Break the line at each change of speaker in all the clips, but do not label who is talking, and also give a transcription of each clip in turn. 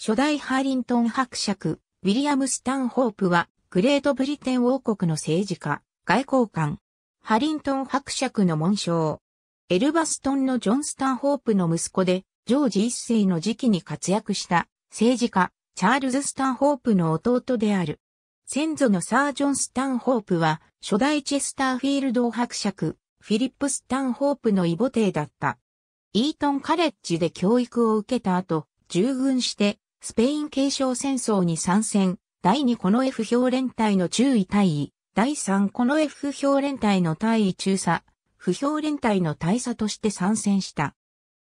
初代ハーリントン伯爵、ウィリアム・スタンホープは、グレートブリテン王国の政治家、外交官、ハリントン伯爵の紋章、エルバストンのジョン・スタンホープの息子で、ジョージ一世の時期に活躍した政治家、チャールズ・スタンホープの弟である。先祖のサー・ジョン・スタンホープは、初代チェスターフィールド伯爵、フィリップ・スタンホープの異母弟だった。イートン・カレッジで教育を受けた後、従軍してスペイン継承戦争に参戦、第2この F 表連隊の中位大尉、第3この F 表連隊の大尉中佐、不評連隊の大佐として参戦した。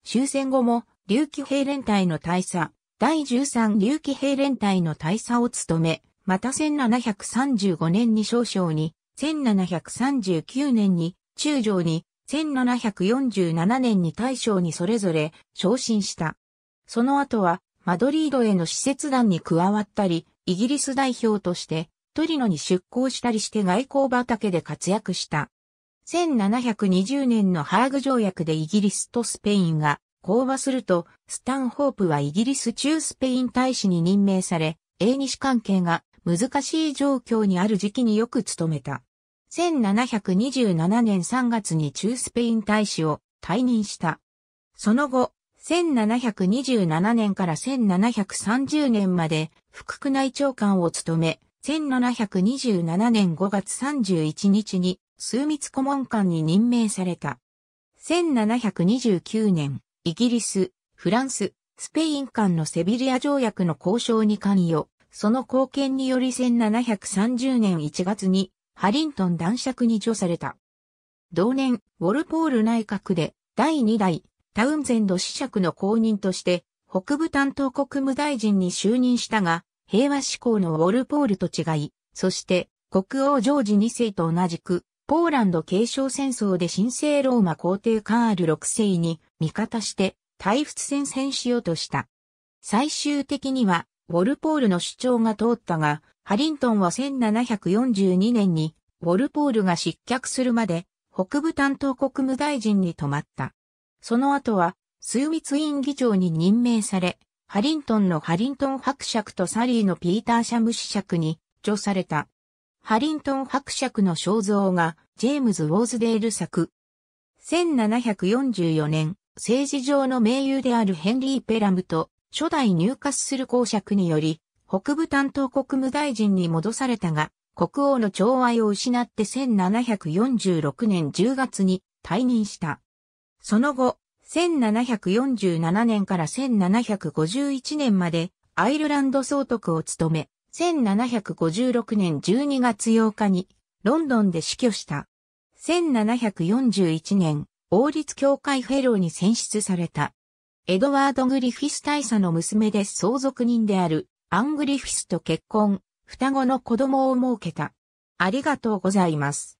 終戦後も、竜球兵連隊の大佐、第13竜球兵連隊の大佐を務め、また1735年に少将に、1739年に、中将に、1747年に大将にそれぞれ昇進した。その後はマドリードへの施設団に加わったり、イギリス代表としてトリノに出向したりして外交畑で活躍した。1720年のハーグ条約でイギリスとスペインが講和すると、スタンホープはイギリス中スペイン大使に任命され、英日関係が難しい状況にある時期によく務めた。1727年3月に中スペイン大使を退任した。その後、1727年から1730年まで副区内長官を務め、1727年5月31日に枢密顧問官に任命された。1729年、イギリス、フランス、スペイン間のセビリア条約の交渉に関与、その貢献により1730年1月にハリントン男爵に除された。同年、ウォルポール内閣で第2代タウンゼンド子爵の後任として、北部担当国務大臣に就任したが、平和志向のウォルポールと違い、そして国王ジョージ2世と同じく、ポーランド継承戦争で神聖ローマ皇帝カール6世に味方して退仏戦線しようとした。最終的には、ウォルポールの主張が通ったが、ハリントンは1742年に、ウォルポールが失脚するまで、北部担当国務大臣に止まった。その後は、ツ密員議長に任命され、ハリントンのハリントン伯爵とサリーのピーター・シャム子爵に、助された。ハリントン伯爵の肖像が、ジェームズ・ウォーズデール作。1744年、政治上の盟友であるヘンリー・ペラムと、初代入荷する公爵により、北部担当国務大臣に戻されたが、国王の寵愛を失って1746年10月に退任した。その後、1747年から1751年までアイルランド総督を務め、1756年12月8日にロンドンで死去した。1741年、王立協会フェローに選出された。エドワード・グリフィス大佐の娘で相続人であるアン・グリフィスと結婚、双子の子供を設けた。ありがとうございます。